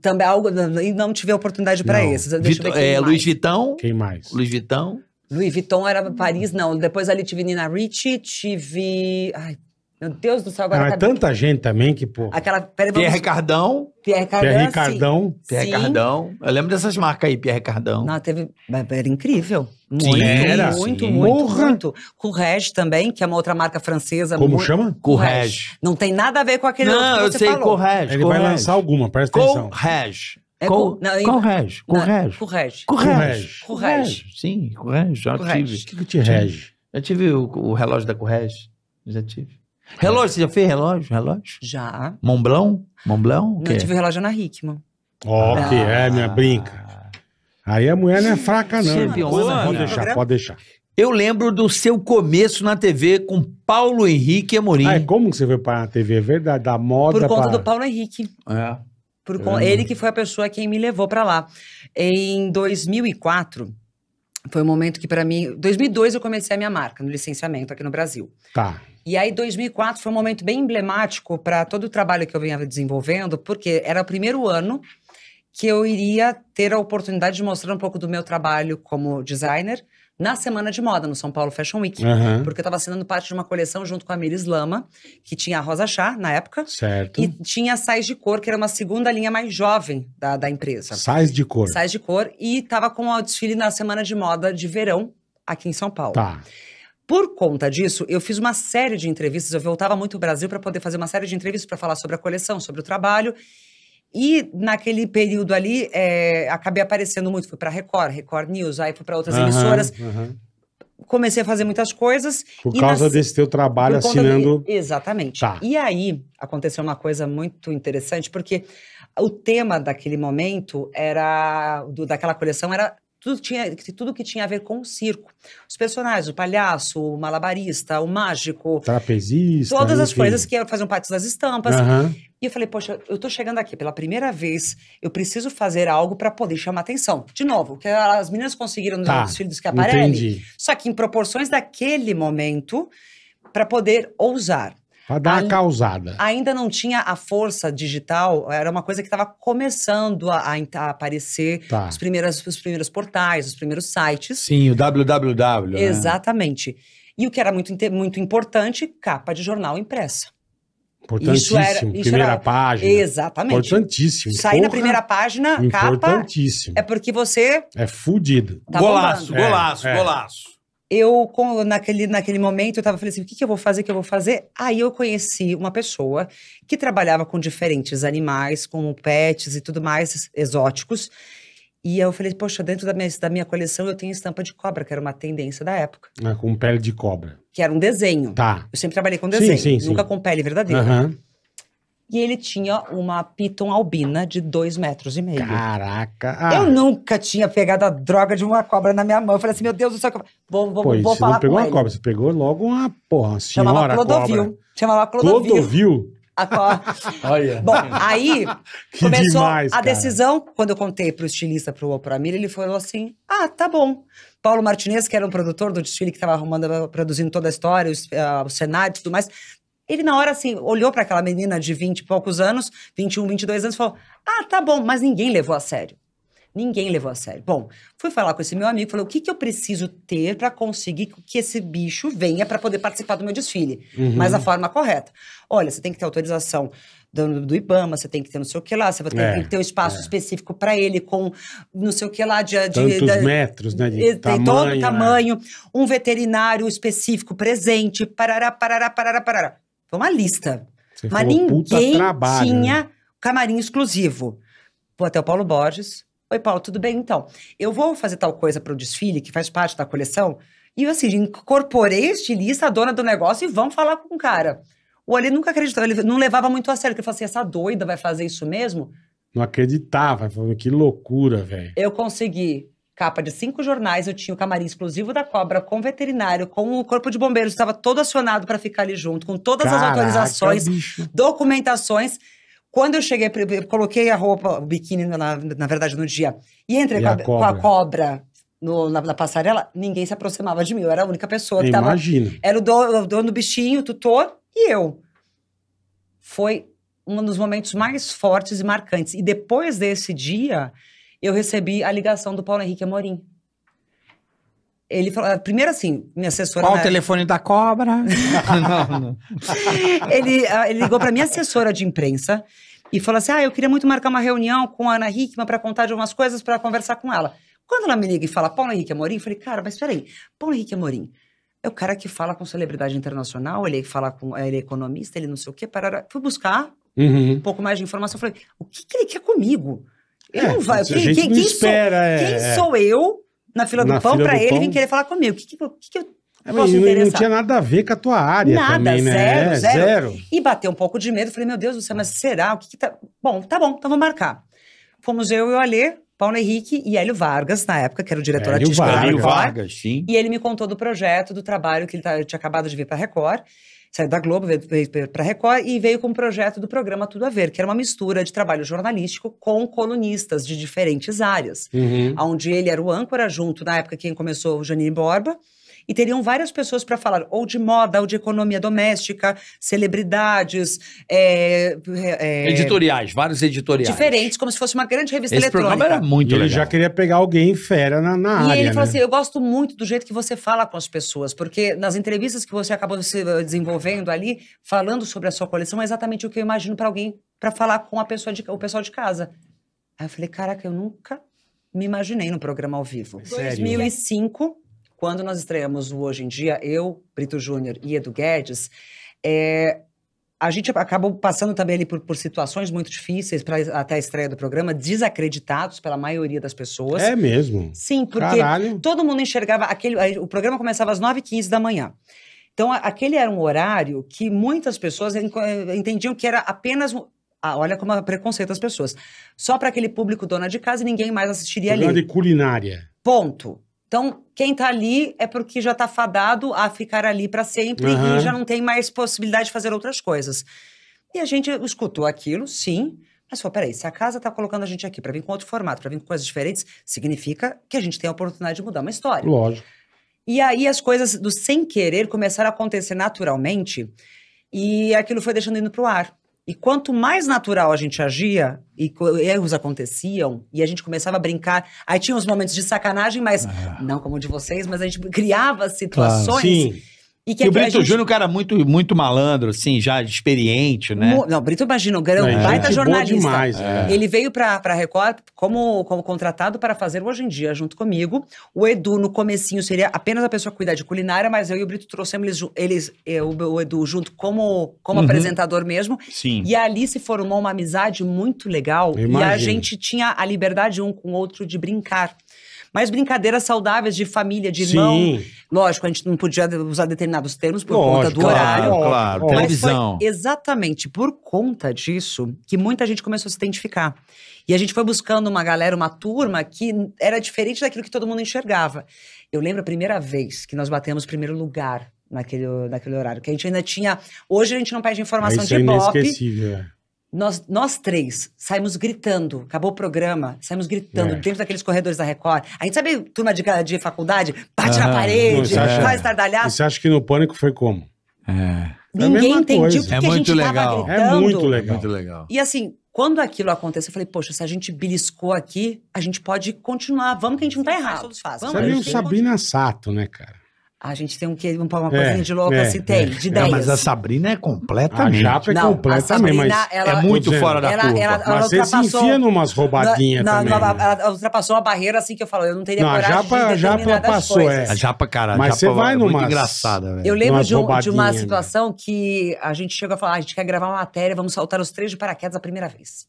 Também algo. E não tive oportunidade para esses. Deixa Vito, é, mais. Luiz Vitão. Quem mais? Luiz Vitão. Louis Vuitton era Paris, não. Depois ali tive Nina Ricci, tive. Ai, meu Deus do céu, agora. Não, é tanta gente também que, pô. Aquela. Pera, vamos... Pierre Cardão. Pierre Cardão. Pierre Cardão. Sim. Pierre Cardão. Eu lembro dessas marcas aí, Pierre Cardão. Não, teve. Era incrível. Muito, sim, era, muito, sim. muito, Morra. muito. Courrèges também, que é uma outra marca francesa. Como muito... chama? Courrèges. Não tem nada a ver com aquele Não, eu sei, Courrèges. Ele Courrèges. vai lançar alguma, presta atenção. Courrèges. É Cor, não, Correge, Correge. Correge. Correge. Correge. Sim, Correge, já tive. O que, que te rege? Já tive o, o relógio da Correge, já tive. Relógio, você já fez relógio? Relógio? Já. Montblanc? Montblanc? eu tive relógio na Hickman. Ó, que ah. é, minha brinca. Aí a mulher não é fraca, não. Champion, pode deixar, pode deixar. Eu lembro do seu começo na TV com Paulo Henrique Amorim. Ah, como que você veio para a TV? É verdade, da moda Por conta pra... do Paulo Henrique. É. Por é. Ele que foi a pessoa que me levou para lá. Em 2004, foi um momento que, para mim. 2002 eu comecei a minha marca, no licenciamento aqui no Brasil. Tá. E aí, 2004 foi um momento bem emblemático para todo o trabalho que eu vinha desenvolvendo, porque era o primeiro ano que eu iria ter a oportunidade de mostrar um pouco do meu trabalho como designer na semana de moda, no São Paulo Fashion Week. Uhum. Porque eu estava assinando parte de uma coleção junto com a Miris Lama, que tinha a Rosa Chá na época. Certo. E tinha sais de cor, que era uma segunda linha mais jovem da, da empresa. Sais de cor. Sais de cor. E estava com o desfile na semana de moda de verão, aqui em São Paulo. Tá. Por conta disso, eu fiz uma série de entrevistas. Eu voltava muito ao Brasil para poder fazer uma série de entrevistas para falar sobre a coleção, sobre o trabalho. E naquele período ali, é, acabei aparecendo muito. Fui para Record, Record News, aí fui para outras uhum, emissoras. Uhum. Comecei a fazer muitas coisas. Por causa nas... desse teu trabalho assinando. De... Exatamente. Tá. E aí aconteceu uma coisa muito interessante, porque o tema daquele momento era. Do, daquela coleção era tudo, tinha, tudo que tinha a ver com o circo. Os personagens, o palhaço, o malabarista, o mágico. Trapezista. Todas as coisas que faziam parte das estampas. Uhum. E eu falei, poxa, eu tô chegando aqui pela primeira vez, eu preciso fazer algo para poder chamar atenção. De novo, que as meninas conseguiram nos tá, desfile é do Só que em proporções daquele momento, para poder ousar. Para dar a, uma causada. Ainda não tinha a força digital, era uma coisa que estava começando a, a aparecer tá. os, primeiros, os primeiros portais, os primeiros sites. Sim, o www. Né? Exatamente. Né? E o que era muito, muito importante, capa de jornal impressa. Importantíssimo, isso era, isso primeira era, página. Exatamente. Importantíssimo. Sair porra, na primeira página, capa. Importantíssimo. É porque você. É fudido. Tá golaço, golaço, é, é. golaço. É eu, naquele, naquele momento, eu tava falando assim, o que, que eu vou fazer, o que eu vou fazer? Aí eu conheci uma pessoa que trabalhava com diferentes animais, com pets e tudo mais, exóticos. E eu falei, poxa, dentro da minha, da minha coleção eu tenho estampa de cobra, que era uma tendência da época. Ah, com pele de cobra. Que era um desenho. Tá. Eu sempre trabalhei com desenho, sim, sim, nunca sim. com pele verdadeira. Uhum. E ele tinha uma Piton albina de dois metros e meio. Caraca! Ah. Eu nunca tinha pegado a droga de uma cobra na minha mão. Eu falei assim, meu Deus do céu, vou, vou, Pô, vou falar você não pegou uma cobra, você pegou logo uma, porra, uma senhora Chamava Clodovil. Cobra. Chamava Clodovil. Clodovil? A co... Olha. Bom, aí começou demais, a decisão. Cara. Quando eu contei para o estilista, para o Pramir, ele falou assim: Ah, tá bom. Paulo Martinez, que era um produtor do desfile que estava arrumando, produzindo toda a história, os, uh, o cenário e tudo mais, ele, na hora, assim, olhou para aquela menina de 20 e poucos anos, 21, 22 anos, e falou: Ah, tá bom, mas ninguém levou a sério. Ninguém levou a sério. Bom, fui falar com esse meu amigo, falei: o que, que eu preciso ter para conseguir que esse bicho venha para poder participar do meu desfile? Uhum. Mas a forma correta. Olha, você tem que ter autorização do, do IBAMA, você tem que ter não sei o que lá, você vai ter, é, que ter um espaço é. específico para ele, com não sei o que lá de. de Tantos da, metros, né? De, tamanho, todo o tamanho, né? um veterinário específico presente, parará, parará, parará, parará. Foi uma lista. Você Mas falou, ninguém trabalho, tinha né? camarim exclusivo. Vou até o Paulo Borges. Oi, Paulo, tudo bem? Então, eu vou fazer tal coisa para o desfile, que faz parte da coleção. E eu, assim, incorporei este estilista, a dona do negócio, e vamos falar com o cara. O Ali nunca acreditou, ele não levava muito a sério, que ele falou assim: essa doida vai fazer isso mesmo? Não acreditava, que loucura, velho. Eu consegui capa de cinco jornais, eu tinha o camarim exclusivo da Cobra, com veterinário, com o corpo de bombeiros, estava todo acionado para ficar ali junto, com todas Caraca, as autorizações, bicho. documentações. Quando eu cheguei, eu coloquei a roupa, o biquíni, na, na verdade, no dia, e entrei e com, a, a com a cobra no, na, na, passarela, ninguém se aproximava de mim. Eu era a única pessoa que estava. Imagina. Era o dono, o dono, do bichinho, o tutor e eu. Foi um dos momentos mais fortes e marcantes. E depois desse dia, eu recebi a ligação do Paulo Henrique Amorim. Ele falou, ah, primeiro assim, minha assessora. Qual o telefone da cobra? não, não. ele, ah, ele ligou para minha assessora de imprensa e falou assim: Ah, eu queria muito marcar uma reunião com a Ana Hickman para contar de algumas coisas, para conversar com ela. Quando ela me liga e fala Paulo Henrique Amorim, eu falei: Cara, mas peraí, Paulo Henrique Amorim é o cara que fala com celebridade internacional, ele fala com eh, ele é economista, ele não sei o quê. Parará. Fui buscar uhum. um pouco mais de informação. Falei: O que, que ele quer comigo? Ele é, não vai. Quem, quem, não quem, espera, sou, é, quem, é. sou, eu na fila do na pão para ele pão... vir querer falar comigo? O que, que, que, eu é, posso não, não tinha nada a ver com a tua área nada, também, né? Zero, é, zero. zero. E bateu um pouco de medo. Falei, meu Deus do céu, mas será? O que, que tá. Bom, tá bom, então vou marcar. Fomos eu e o Alê, Paulo Henrique e Hélio Vargas, na época, que era o diretor Hélio artístico Vargas, Vargas, sim. E ele me contou do projeto, do trabalho que ele tá, tinha acabado de vir para a Record saiu da Globo, veio, para Record e veio com um projeto do programa Tudo a Ver, que era uma mistura de trabalho jornalístico com colunistas de diferentes áreas. Uhum. Onde ele era o âncora junto, na época quem começou, o Janine Borba, e teriam várias pessoas para falar, ou de moda, ou de economia doméstica, celebridades. É, é, é, editoriais, vários editoriais. Diferentes, como se fosse uma grande revista Esse eletrônica. programa era muito e legal. Ele já queria pegar alguém fera na, na e área. E ele falou né? assim: eu gosto muito do jeito que você fala com as pessoas, porque nas entrevistas que você acabou se eh, desenvolvendo ali, falando sobre a sua coleção, é exatamente o que eu imagino para alguém, para falar com a pessoa de, o pessoal de casa. Aí eu falei: caraca, eu nunca me imaginei no programa ao vivo. Sério? 2005 quando nós estreamos o Hoje em Dia, eu, Brito Júnior e Edu Guedes, é, a gente acabou passando também ali por, por situações muito difíceis pra, até a estreia do programa, desacreditados pela maioria das pessoas. É mesmo? Sim, porque Caralho. todo mundo enxergava aquele. o programa começava às 9h15 da manhã. Então, aquele era um horário que muitas pessoas eh, entendiam que era apenas. Ah, olha como é preconceito as pessoas. Só para aquele público dona de casa e ninguém mais assistiria programa ali. de culinária. Ponto. Então, quem está ali é porque já está fadado a ficar ali para sempre uhum. e já não tem mais possibilidade de fazer outras coisas. E a gente escutou aquilo, sim, mas falou: peraí, se a casa está colocando a gente aqui para vir com outro formato, para vir com coisas diferentes, significa que a gente tem a oportunidade de mudar uma história. Lógico. E aí as coisas do sem querer começaram a acontecer naturalmente e aquilo foi deixando indo para o ar. E quanto mais natural a gente agia, e erros aconteciam, e a gente começava a brincar. Aí tinha uns momentos de sacanagem, mas ah. não como o de vocês, mas a gente criava situações claro, e, que e o Brito gente... Júnior, um cara muito, muito malandro, assim, já experiente, né? Não, Brito Bagino, grão, é, é. baita jornalista. Demais, é. Ele veio pra, pra Record como, como contratado para fazer Hoje em Dia, junto comigo. O Edu, no comecinho, seria apenas a pessoa que cuidar de culinária, mas eu e o Brito trouxemos eles, eles eu, eh, o Edu junto como, como uhum. apresentador mesmo. Sim. E ali se formou uma amizade muito legal. Imagina. E a gente tinha a liberdade um com o outro de brincar mas brincadeiras saudáveis de família, de irmão. Sim. Lógico, a gente não podia usar determinados termos por Lógico, conta do claro, horário. Claro, mas televisão. Foi exatamente por conta disso que muita gente começou a se identificar. E a gente foi buscando uma galera, uma turma que era diferente daquilo que todo mundo enxergava. Eu lembro a primeira vez que nós batemos primeiro lugar naquele, naquele horário. Que a gente ainda tinha. Hoje a gente não pede informação Isso de é Inesquecível. É nós, nós três saímos gritando, acabou o programa, saímos gritando é. dentro daqueles corredores da Record. A gente sabe, turma de, de faculdade, bate ah, na parede, faz estardalhaço. Você acha que no pânico foi como? É. é Ninguém entendia o que, é que a gente legal. tava é gritando. É muito legal. É muito legal. E assim, quando aquilo aconteceu, eu falei, poxa, se a gente beliscou aqui, a gente pode continuar. Vamos que a gente não tá errado. Vamos, Você viu Sabina Sato, né, cara? A gente tem um que uma é, coisinha é, de louca, é, assim, é. tem, é. de 10. mas a Sabrina é completamente. A Japa é não, completamente, Sabrina, mas ela, é muito dizendo, fora da ela, curva. Ela, ela, mas você se enfia numas roubadinhas na, também. Na, né? ela ultrapassou uma barreira assim que eu falo, eu não teria não, coragem a Japa, de Japa passou, coisas. É. A Japa, cara, mas você vai é numas, muito engraçada. Véio. Eu lembro de, um, de, uma né? situação né? que a gente chegou a falar, ah, a gente quer gravar uma matéria, vamos saltar os três de paraquedas a primeira vez.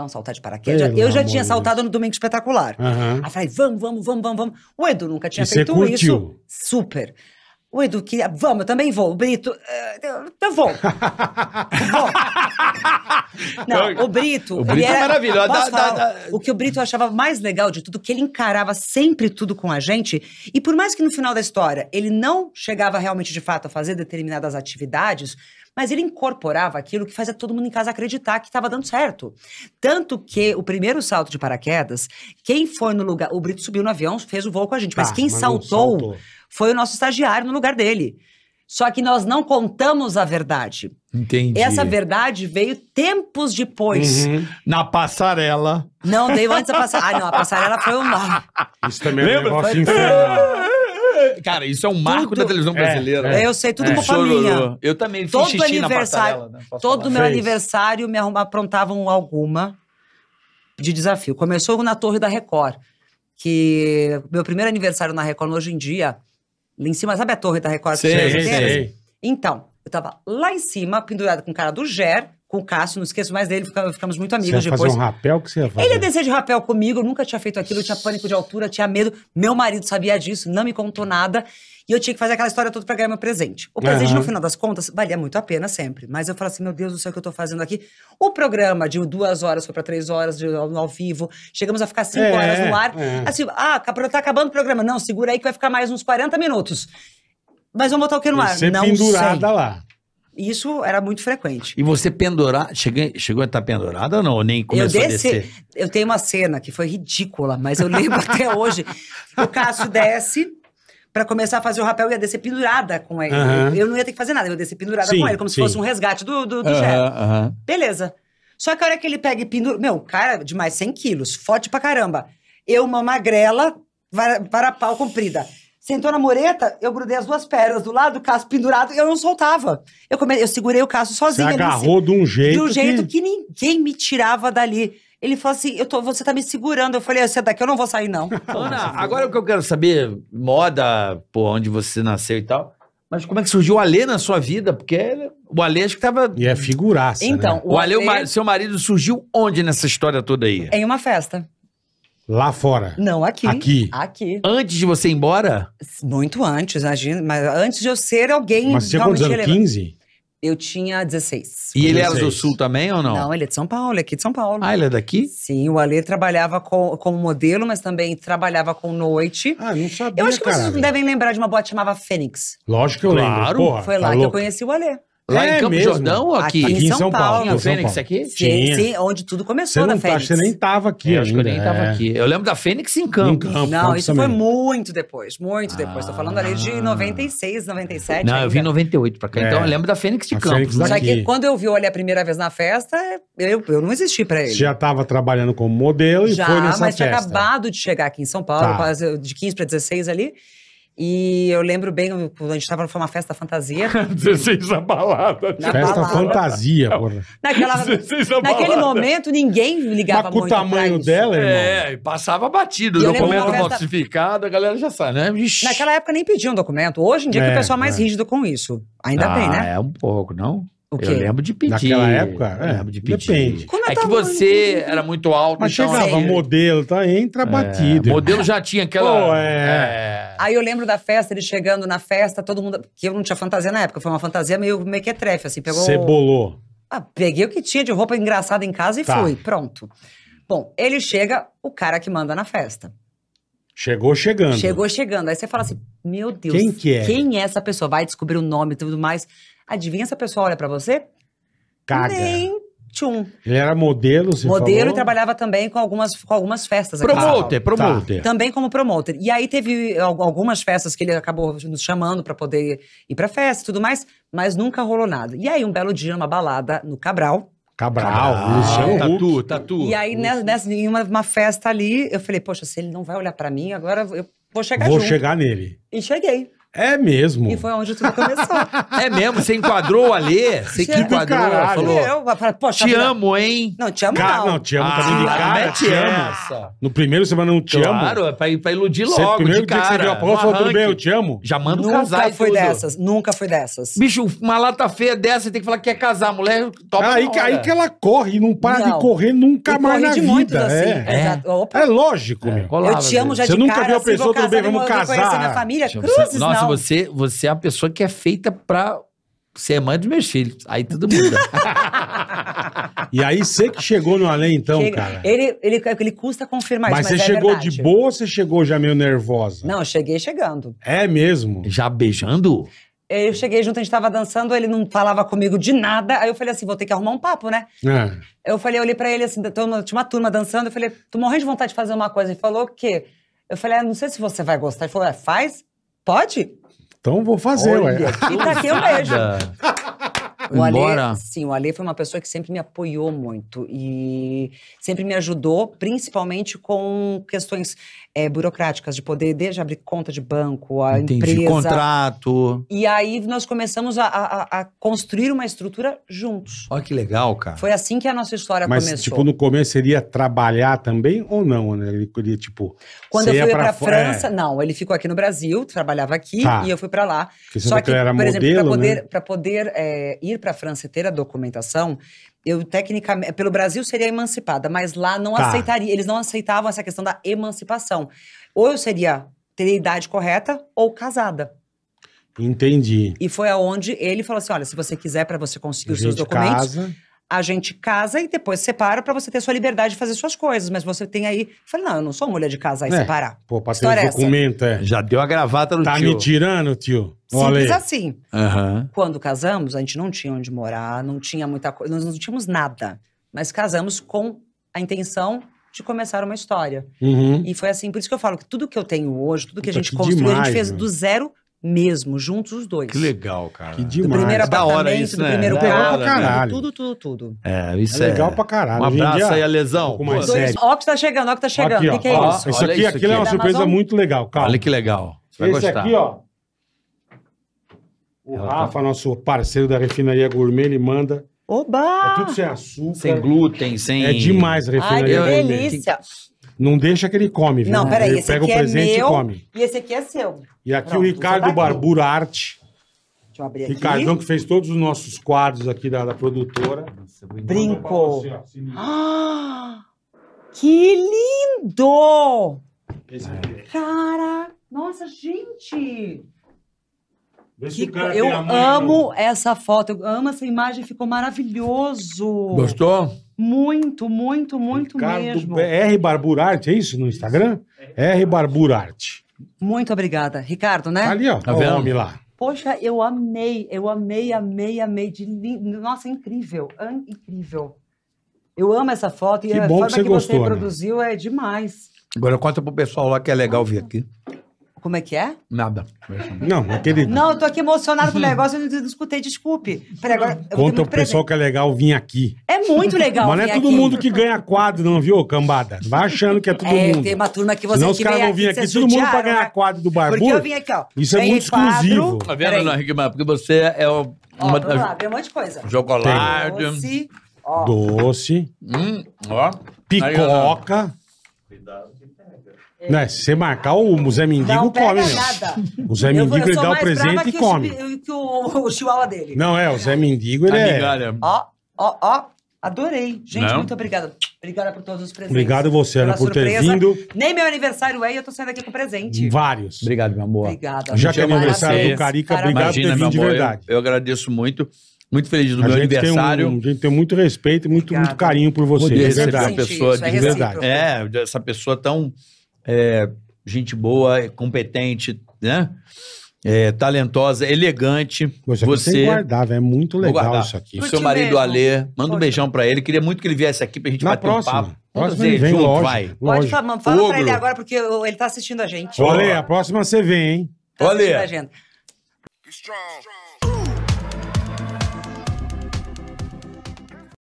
Vamos saltar de paraquedas. Pelo eu já tinha saltado Deus. no Domingo Espetacular. Uhum. Aí falei, vamos, vamos, vamos, vamos, vamos. O Edu nunca tinha e feito isso. Super. O Edu queria. Ah, vamos, eu também vou. O Brito. Ah, eu vou. vou. Não, então, o Brito. O Brito é era, é maravilhoso. Da, da, da... O que o Brito achava mais legal de tudo, que ele encarava sempre tudo com a gente. E por mais que no final da história ele não chegava realmente de fato a fazer determinadas atividades, mas ele incorporava aquilo que fazia todo mundo em casa acreditar que estava dando certo. Tanto que o primeiro salto de paraquedas, quem foi no lugar. O Brito subiu no avião, fez o voo com a gente, tá, mas quem mas saltou foi o nosso estagiário no lugar dele. Só que nós não contamos a verdade. Entendi. Essa verdade veio tempos depois. Uhum. Na passarela. Não, veio antes da passarela. Ah, não, a passarela foi um mar. Isso também é um negócio infernal. Cara, isso é um marco tudo. da televisão é, brasileira. É, Eu sei, tudo é. culpa minha. Eu também fiz todo xixi aniversário, na passarela. Né? Todo falar. meu Fez. aniversário me aprontavam alguma de desafio. Começou na Torre da Record, que meu primeiro aniversário na Record hoje em dia Lá em cima, sabe a torre da Record? Sei, sei, sei. Então, eu tava lá em cima, pendurada com o cara do GER, com o Cássio, não esqueço mais dele, ficamos muito amigos você depois. Fazer um rapel que você ia fazer? Ele ia é desejo de rapel comigo, eu nunca tinha feito aquilo, eu tinha pânico de altura, tinha medo. Meu marido sabia disso, não me contou nada. E eu tinha que fazer aquela história toda para ganhar meu presente. O presente, uhum. no final das contas, valia muito a pena sempre. Mas eu falo assim, meu Deus do céu, o que eu tô fazendo aqui? O programa de duas horas foi para três horas, de, ao, ao, vivo. Chegamos a ficar cinco é, horas no ar. É. Assim, ah, tá acabando o programa. Não, segura aí que vai ficar mais uns 40 minutos. Mas vamos botar o que no ar? Não pendurada sei. lá. Isso era muito frequente. E você pendurar, cheguei, chegou a estar pendurada ou não? Ou nem começou eu desci, a descer? Eu tenho uma cena que foi ridícula, mas eu lembro até hoje. O Cássio desce para começar a fazer o rapel, eu ia descer pendurada com ele. Uhum. Eu não ia ter que fazer nada, eu ia descer pendurada sim, com ele, como sim. se fosse um resgate do, do, do uhum, uhum. Beleza. Só que a hora que ele pega e pendura... Meu, cara de mais 100 quilos, forte pra caramba. Eu, uma magrela, para, para pau comprida. Sentou na moreta, eu grudei as duas pernas do lado, o caso pendurado, eu não soltava. Eu, come... eu segurei o caso sozinho. Você agarrou ali, de um jeito. De um jeito que... que... ninguém me tirava dali. Ele falou assim: eu tô, você tá me segurando. Eu falei, ah, você é daqui eu não vou sair, não. Ana, agora o que eu quero saber, moda, pô, onde você nasceu e tal. Mas como é que surgiu o Alê na sua vida? Porque o Alê acho que tava. E é figuraça. Então, né? o, Alê, o Alê, seu marido, surgiu onde nessa história toda aí? Em uma festa. Lá fora. Não, aqui. Aqui. Aqui. Antes de você ir embora? Muito antes, imagina. Mas antes de eu ser alguém. Mas você tinha quantos anos? 15? Eu tinha 16. E 16. ele era do Sul também ou não? Não, ele é de São Paulo, é aqui de São Paulo. Ah, ele é daqui? Sim, o Ale trabalhava com, como modelo, mas também trabalhava com noite. Ah, não sabia. Eu acho que caralho. vocês devem lembrar de uma boate chamada Fênix. Lógico que eu claro. lembro. claro Foi tá lá que eu conheci o Ale. Lá é em Campo mesmo? Jordão ou aqui? Aqui, aqui em São, Paulo. Paulo. São Fênix Paulo. aqui? Sim, sim, onde tudo começou na tá, Fênix. Você nem tava aqui é, acho que eu nem é. aqui. Eu lembro da Fênix em Campos. Em não, isso também. foi muito depois, muito ah. depois. Tô falando ali de 96, ah. 97. Não, ainda. eu vim em 98 pra cá, então é. eu lembro da Fênix de a Campos. Fênix né? Só que quando eu vi o a primeira vez na festa, eu, eu não existi pra ele. Você já tava trabalhando como modelo e já, foi nessa festa. Já, mas tinha acabado de chegar aqui em São Paulo, tá. quase de 15 pra 16 ali. E eu lembro bem, a gente estava numa festa fantasia. 16 a balada. Na festa balada. fantasia, porra. Naquela, na naquele momento, ninguém ligava Mas com muito. o tamanho dela, irmão. É, passava batido. E documento festa... falsificado, a galera já sabe, né? Ixi. Naquela época nem pediam um documento. Hoje em dia é, que o é, pessoal é mais é. rígido com isso. Ainda ah, bem, né? Ah, é um pouco, não? Eu lembro de pedir. Naquela época, é, lembro de pedir. Depende. Como é que você era muito alto, Mas então... chegava modelo, tá? Entra é, batido. Modelo já tinha aquela... Pô, é... é... Aí eu lembro da festa, ele chegando na festa, todo mundo. Que eu não tinha fantasia na época, foi uma fantasia meio mequetrefe, assim. Pegou. Você Ah, peguei o que tinha de roupa engraçada em casa e tá. fui. Pronto. Bom, ele chega, o cara que manda na festa. Chegou chegando. Chegou chegando. Aí você fala assim: Meu Deus. Quem que é? Quem é essa pessoa? Vai descobrir o nome e tudo mais. Adivinha essa pessoa olha para você? Caga. Nem ele era modelo, você Modelo falou? e trabalhava também com algumas, com algumas festas. promoter, ah, tá. promoter. Tá. Também como promoter. E aí teve algumas festas que ele acabou nos chamando para poder ir pra festa e tudo mais, mas nunca rolou nada. E aí, um belo dia, uma balada no Cabral, Cabral, Cabral Luciano é Tatu, Tatu. E aí, nessa, nessa, em uma, uma, festa ali, eu falei, poxa, se ele não vai olhar para mim, agora eu vou chegar Vou junto. chegar nele. E cheguei. É mesmo. E foi onde tudo começou. é mesmo, você enquadrou ali, Lê, você que tipo, enquadrou, caralho. falou. Eu, poxa, te amo, hein? Não, te amo Ca não. não, te amo ah, também de cara. É, te amo. É. No primeiro semana não te amo. Claro, é pra, pra iludir logo, primeiro cara. Primeiro dia que você viu a prova, tudo bem, eu te amo. Já manda um casal Nunca foi dessas, nunca foi dessas. Bicho, uma lata feia dessa, você tem que falar que quer casar, mulher aí, aí que ela corre, não para não. de correr nunca eu mais na de vida. é. Assim. É. É. é. lógico, é, meu. Eu te amo já de cara. Você nunca viu a assim, pessoa, tudo bem, vamos casar. Cruzes, não. Mas você, você é a pessoa que é feita pra ser mãe dos meus filhos. Aí tudo muda. e aí você que chegou no além, então, Chega- cara. Ele, ele, ele custa confirmar Mas isso, você mas é chegou verdade. de boa ou você chegou já meio nervosa? Não, eu cheguei chegando. É mesmo? Já beijando? Eu cheguei junto, a gente tava dançando, ele não falava comigo de nada. Aí eu falei assim, vou ter que arrumar um papo, né? É. Eu falei, eu olhei pra ele assim, tinha uma turma dançando, eu falei, tu morrendo de vontade de fazer uma coisa. Ele falou, o quê? Eu falei, ah, não sei se você vai gostar. Ele falou, é, faz? Pode? Então vou fazer, Olha, ué. E tá aqui o um beijo o Embora... Ale, sim, o Ale foi uma pessoa que sempre me apoiou muito e sempre me ajudou, principalmente com questões é, burocráticas, de poder desde abrir conta de banco, a Entendi, empresa. contrato. E aí nós começamos a, a, a, construir uma estrutura juntos. Olha que legal, cara. Foi assim que a nossa história Mas, começou. Mas, tipo, no começo seria trabalhar também ou não, né? Ele, queria tipo... Quando eu fui pra, pra França... É. Não, ele ficou aqui no Brasil, trabalhava aqui tá. e eu fui pra lá. Só que, era por modelo, exemplo, pra né? poder, né? pra poder é, ir para a França e ter a documentação, eu tecnicamente, pelo Brasil seria emancipada, mas lá não tá. aceitaria, eles não aceitavam essa questão da emancipação. Ou eu seria teria idade correta ou casada. Entendi. E foi aonde ele falou assim: olha, se você quiser para você conseguir os seus documentos, casa a gente casa e depois separa para você ter sua liberdade de fazer suas coisas. Mas você tem aí. Eu falei, não, eu não sou mulher de casar e é. separar. Pô, pra um é documento, é. Já deu a gravata no tá tio. Tá me tirando, tio. Simples assim. Uhum. Quando casamos, a gente não tinha onde morar, não tinha muita coisa, nós não tínhamos nada. Mas casamos com a intenção de começar uma história. Uhum. E foi assim, por isso que eu falo que tudo que eu tenho hoje, tudo que a gente que construiu, demais, a gente fez do zero mesmo, juntos os dois. Que legal, cara. Que demais. Do primeiro da hora isso, do né? primeiro da carro, pra caralho. tudo, tudo, tudo. É, é isso é. é legal pra caralho. Um abraço dia, aí, a lesão. Um mais dois, ó que tá chegando, ó que tá chegando. O que, que, é ó, isso? Isso aqui, isso aqui, é uma surpresa Amazon? muito legal, cara. Olha que legal. Esse vai gostar. aqui, ó. O Ela tá- Rafa, tá... nosso parceiro da refinaria gourmet, ele manda. Oba! É tudo sem açúcar. Sem glúten, sem... É demais a refinaria Ai, que gourmet. delícia. Não deixa que ele come, viu? Não, peraí, ele esse pega aqui o é presente é meu e come. E esse aqui é seu. E aqui Pronto, o Ricardo tá Barbura Arte. Deixa eu abrir aqui. Ricardão que fez todos os nossos quadros aqui da, da produtora. Nossa, Brinco. Assim, assim. ah, que lindo! Esse aqui. Cara, nossa, gente! eu amo essa foto, eu amo essa imagem, ficou maravilhoso. Gostou? Muito, muito, muito Ricardo mesmo. R Barburarte, é isso no Instagram? É. R Barburarte. Muito obrigada. Ricardo, né? Tá ali, ó. Tá o nome lá. Poxa, eu amei, eu amei, amei, amei. De li... Nossa, incrível, incrível. Eu amo essa foto e que a forma que, você, que gostou, você né? produziu é demais. Agora conta pro pessoal lá que é legal vir aqui. Como é que é? Nada. Não, aquele. Não, eu tô aqui emocionado com o negócio, eu não escutei, desculpe. Peraí, agora, Conta pro pessoal que é legal vir aqui. É muito legal. Mas não é todo aqui. mundo que ganha quadro, não, viu, cambada? Vai achando que é todo é, mundo. Tem uma turma que você não que os caras não vir aqui, todo mundo pra ganhar né? quadro do barbudo. Porque eu vim aqui, ó. Isso é muito quadro. exclusivo. Tá vendo, Peraí. não, né, Rickmar? Porque você é o. Uma... Ó, lá, tem um monte de coisa. Chocolate. Doce. Ó. Doce. Hum, ó. Picoca. Cuidado. Né? Se você marcar, o Zé Mendigo Não come, pega nada. O Zé Mendigo eu ele dá o presente e come. que o, o chihuahua dele. Não, é, o Zé Mendigo ele tá é-, é. Ó, ó, ó. Adorei. Gente, Não? muito obrigada. Obrigada por todos os presentes. Obrigado você, Ana, por ter vindo. Nem meu aniversário é e eu tô saindo aqui com presente. Vários. Obrigado, meu amor. Obrigada. Já que é aniversário do Carica, obrigado por ter Imagina, meu vindo de amor. eu- verdade. Eu, agradeço muito. Muito feliz do meu aniversário. Tem um, a gente tem muito respeito e muito, muito carinho por você, de receber uma verdade. pessoa de é é verdade. É, essa pessoa tão é, gente boa, é competente, né? É, talentosa, elegante. Poxa, você tem é, é muito legal isso aqui. O seu marido mesmo. Alê, manda Poxa. um beijão pra ele. Queria muito que ele viesse aqui pra gente Na bater próxima. um papo. Vamos ele vem, junto, lógico, vai. Lógico. Pode falar, fala Ogro. pra ele agora, porque ele tá assistindo a gente. Olê, a próxima você vem, hein? Tá Olê. Tá assistindo a agenda. Strong.